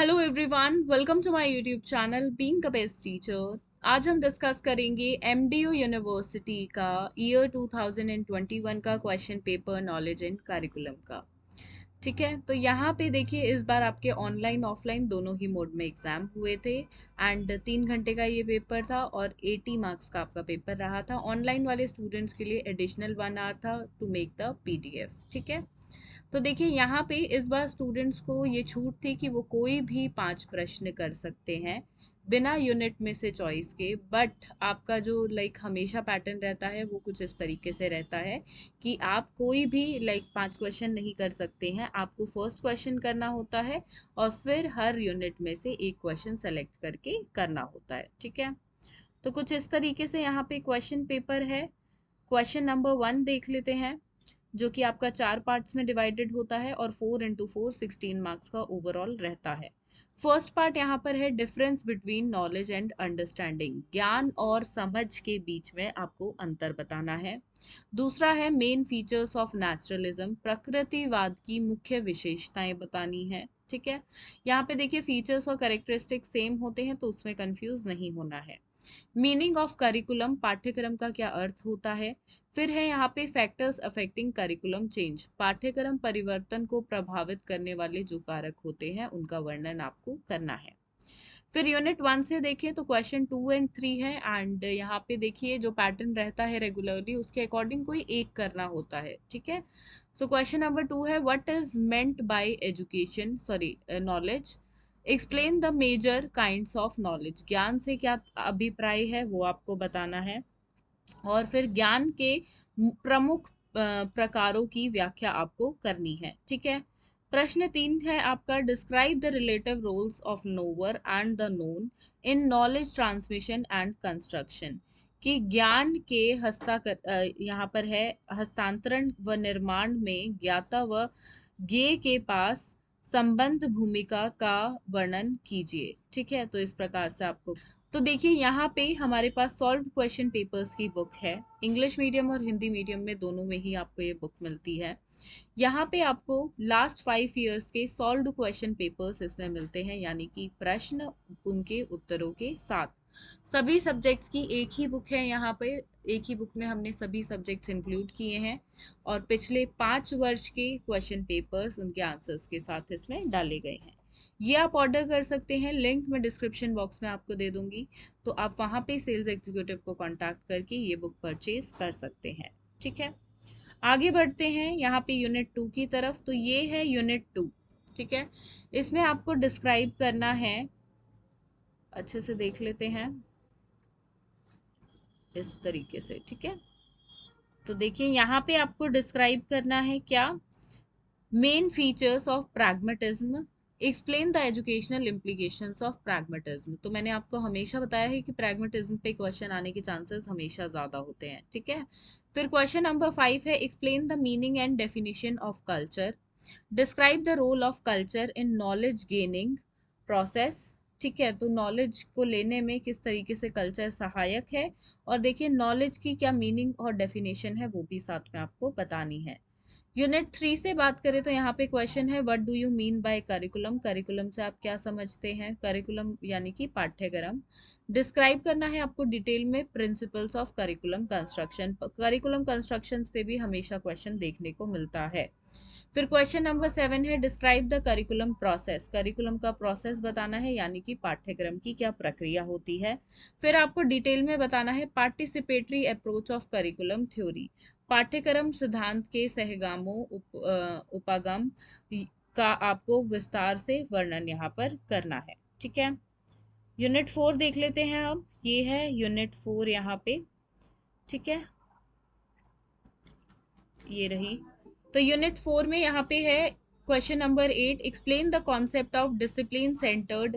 hello everyone welcome to my YouTube channel being a best teacher आज हम discuss करेंगे MDU university का year 2021 का question paper knowledge and curriculum का ठीक है तो यहाँ पे देखिए इस बार आपके ऑनलाइन ऑफलाइन दोनों ही मोड में एग्ज़ाम हुए थे एंड तीन घंटे का ये पेपर था और 80 मार्क्स का आपका पेपर रहा था ऑनलाइन वाले स्टूडेंट्स के लिए एडिशनल वन आवर था टू मेक द पीडीएफ ठीक है तो देखिए यहाँ पे इस बार स्टूडेंट्स को ये छूट थी कि वो कोई भी पांच प्रश्न कर सकते हैं बिना यूनिट में से चॉइस के बट आपका जो लाइक हमेशा पैटर्न रहता है वो कुछ इस तरीके से रहता है कि आप कोई भी लाइक पांच क्वेश्चन नहीं कर सकते हैं आपको फर्स्ट क्वेश्चन करना होता है और फिर हर यूनिट में से एक क्वेश्चन सेलेक्ट करके करना होता है ठीक है तो कुछ इस तरीके से यहाँ पे क्वेश्चन पेपर है क्वेश्चन नंबर वन देख लेते हैं जो कि आपका चार पार्ट्स में डिवाइडेड होता है और four into four sixteen marks का ओवरऑल रहता है फर्स्ट पार्ट यहाँ पर है difference between knowledge and understanding ज्ञान और समझ के बीच में आपको अंतर बताना है दूसरा है मेन फीचर्स ऑफ नेचुरलिज्म प्रकृतिवाद की मुख्य विशेषताएं बतानी है ठीक है यहाँ पे देखिए फीचर्स और करेक्टरिस्टिक सेम होते हैं तो उसमें कंफ्यूज नहीं होना है मीनिंग ऑफ करिकुलम पाठ्यक्रम का क्या अर्थ होता है फिर है यहाँ पे फैक्टर्स अफेक्टिंग करिकुलम चेंज पाठ्यक्रम परिवर्तन को प्रभावित करने वाले जो कारक होते हैं उनका वर्णन आपको करना है फिर यूनिट वन से देखिए तो क्वेश्चन टू एंड थ्री है एंड यहाँ पे देखिए जो पैटर्न रहता है रेगुलरली उसके अकॉर्डिंग कोई एक करना होता है ठीक है सो क्वेश्चन नंबर टू है what is meant by education sorry knowledge explain the major kinds of knowledge ज्ञान से क्या अभिप्राय है वो आपको बताना है और फिर ज्ञान के प्रमुख प्रकारों की व्याख्या आपको करनी है ठीक है प्रश्न तीन है आपका describe the relative roles of knower and the known in knowledge transmission and construction कि ज्ञान के हस्ताकर यहाँ पर है हस्तांतरण व निर्माण में ज्ञाता व ज्ञे के पास संबंध भूमिका का वर्णन कीजिए ठीक है तो इस प्रकार से आपको तो देखिए यहाँ पे हमारे पास सॉल्व क्वेश्चन पेपर्स की बुक है इंग्लिश मीडियम और हिंदी मीडियम में दोनों में ही आपको ये बुक मिलती है यहाँ पे आपको लास्ट फाइव इयर्स के सॉल्व क्वेश्चन पेपर्स इसमें मिलते हैं यानी कि प्रश्न उनके उत्तरों के साथ सभी सब्जेक्ट्स की एक ही बुक है यहाँ पे एक ही बुक में हमने सभी सब्जेक्ट्स इंक्लूड किए हैं और पिछले पाँच वर्ष के क्वेश्चन पेपर्स उनके आंसर्स के साथ इसमें डाले गए हैं ये आप ऑर्डर कर सकते हैं लिंक मैं डिस्क्रिप्शन बॉक्स में आपको दे दूंगी तो आप वहाँ पे सेल्स एग्जीक्यूटिव को कांटेक्ट करके ये बुक परचेज कर सकते हैं ठीक है आगे बढ़ते हैं यहाँ पे यूनिट टू की तरफ तो ये है यूनिट टू ठीक है इसमें आपको डिस्क्राइब करना है अच्छे से देख लेते हैं इस तरीके से ठीक है तो देखिए यहाँ पे आपको डिस्क्राइब करना है क्या main features of pragmatism explain the educational implication of pragmatism तो मैंने आपको हमेशा बताया है कि प्रैग्मेटिज्म पे क्वेश्चन आने के चांसेस हमेशा ज़्यादा होते हैं ठीक है फिर क्वेश्चन नंबर फाइव है explain the meaning and definition of culture describe the role of culture in knowledge gaining process ठीक है तो नॉलेज को लेने में किस तरीके से कल्चर सहायक है और देखिए नॉलेज की क्या मीनिंग और डेफिनेशन है वो भी साथ में आपको बतानी है यूनिट थ्री से बात करें तो यहाँ पे क्वेश्चन है what do you mean by curriculum curriculum से आप क्या समझते हैं करिकुलम यानी कि पाठ्यक्रम डिस्क्राइब करना है आपको डिटेल में principles of curriculum construction curriculum construction पे भी हमेशा क्वेश्चन देखने को मिलता है फिर क्वेश्चन नंबर सेवन है describe the curriculum process curriculum का प्रोसेस बताना है यानी कि पाठ्यक्रम की क्या प्रक्रिया होती है फिर आपको डिटेल में बताना है participatory approach of curriculum theory पाठ्यक्रम सिद्धांत के सहगामों उप, उपागम का आपको विस्तार से वर्णन यहाँ पर करना है ठीक है यूनिट फोर देख लेते हैं अब ये है यूनिट फोर यहाँ पे ठीक है ये रही तो यूनिट फोर में यहाँ पे है question number eight explain the concept of discipline centred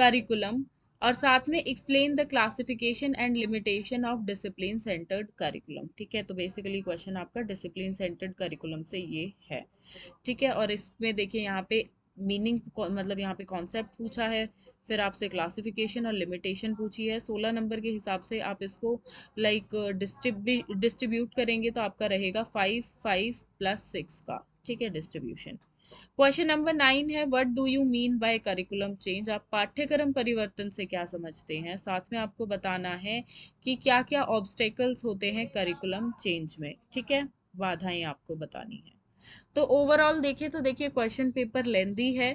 curriculum और साथ में explain the classification and limitation of discipline centred curriculum ठीक है तो बेसिकली क्वेश्चन आपका डिसिप्लिन सेंटर्ड करिकुलम से ये है ठीक है और इसमें देखिए यहाँ पे मीनिंग मतलब यहाँ पे कॉन्सेप्ट पूछा है फिर आपसे क्लासिफिकेशन और लिमिटेशन पूछी है सोलह नंबर के हिसाब से आप इसको लाइक डिस्ट्रीब्यू डिस्ट्रीब्यूट करेंगे तो आपका रहेगा फाइव फाइव प्लस सिक्स का ठीक है डिस्ट्रीब्यूशन क्वेश्चन नंबर नाइन है what do you mean by curriculum change आप पाठ्यक्रम परिवर्तन से क्या समझते हैं साथ में आपको बताना है कि क्या क्या ऑब्स्टेकल्स होते हैं करिकुलम चेंज में ठीक है बाधाएं आपको बतानी है तो ओवरऑल देखिए तो देखिए क्वेश्चन पेपर लेंदी है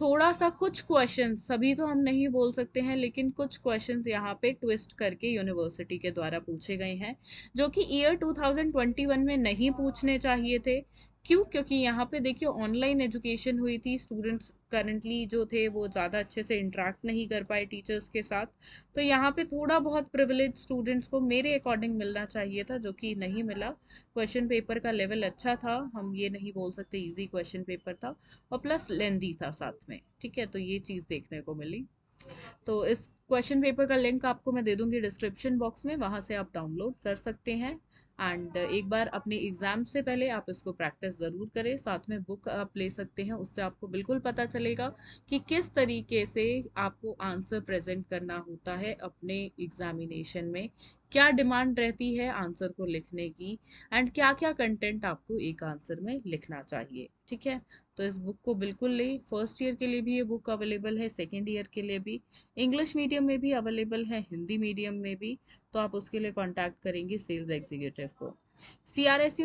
थोड़ा सा कुछ क्वेश्चन सभी तो हम नहीं बोल सकते हैं लेकिन कुछ क्वेश्चन यहाँ पे ट्विस्ट करके यूनिवर्सिटी के द्वारा पूछे गए हैं जो कि ईयर 2021 में नहीं पूछने चाहिए थे क्यों क्योंकि यहाँ पे देखिए ऑनलाइन एजुकेशन हुई थी स्टूडेंट्स करंटली जो थे वो ज़्यादा अच्छे से इंटरेक्ट नहीं कर पाए टीचर्स के साथ तो यहाँ पे थोड़ा बहुत प्रिविलेज स्टूडेंट्स को मेरे अकॉर्डिंग मिलना चाहिए था जो कि नहीं मिला क्वेश्चन पेपर का लेवल अच्छा था हम ये नहीं बोल सकते इजी क्वेश्चन पेपर था और प्लस लेंदी था साथ में ठीक है तो ये चीज़ देखने को मिली तो इस क्वेश्चन पेपर का लिंक आपको मैं दे दूंगी डिस्क्रिप्शन बॉक्स में वहाँ से आप डाउनलोड कर सकते हैं एंड uh, एक बार अपने एग्ज़ाम से पहले आप इसको प्रैक्टिस ज़रूर करें साथ में बुक आप ले सकते हैं उससे आपको बिल्कुल पता चलेगा कि किस तरीके से आपको आंसर प्रेजेंट करना होता है अपने एग्ज़ामिनेशन में क्या डिमांड रहती है आंसर को लिखने की एंड क्या क्या कंटेंट आपको एक आंसर में लिखना चाहिए ठीक है तो इस बुक को बिल्कुल ले फर्स्ट ईयर के लिए भी ये बुक अवेलेबल है सेकेंड ईयर के लिए भी इंग्लिश मीडियम में भी अवेलेबल है हिंदी मीडियम में भी तो आप उसके लिए कॉन्टैक्ट करेंगे सेल्स एग्जीक्यूटिव को सी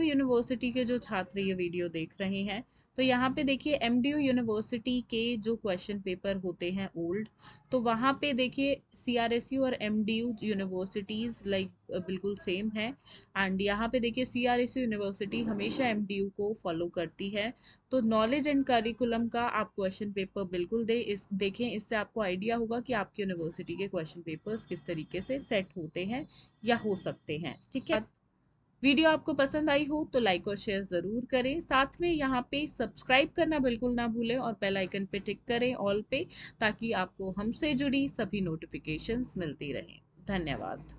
यूनिवर्सिटी के जो छात्र ये वीडियो देख रहे हैं तो यहाँ पे देखिए एम यूनिवर्सिटी के जो क्वेश्चन पेपर होते हैं ओल्ड तो वहाँ पे देखिए सी और एम यूनिवर्सिटीज़ लाइक बिल्कुल सेम है एंड यहाँ पे देखिए सी यूनिवर्सिटी हमेशा एम को फॉलो करती है तो नॉलेज एंड करिकुलम का आप क्वेश्चन पेपर बिल्कुल दे इस देखें इससे आपको आइडिया होगा कि आपकी यूनिवर्सिटी के क्वेश्चन पेपर्स किस तरीके से सेट होते हैं या हो सकते हैं ठीक है वीडियो आपको पसंद आई हो तो लाइक और शेयर ज़रूर करें साथ में यहाँ पे सब्सक्राइब करना बिल्कुल ना भूलें और बेल आइकन पे टिक करें ऑल पे ताकि आपको हमसे जुड़ी सभी नोटिफिकेशंस मिलती रहें धन्यवाद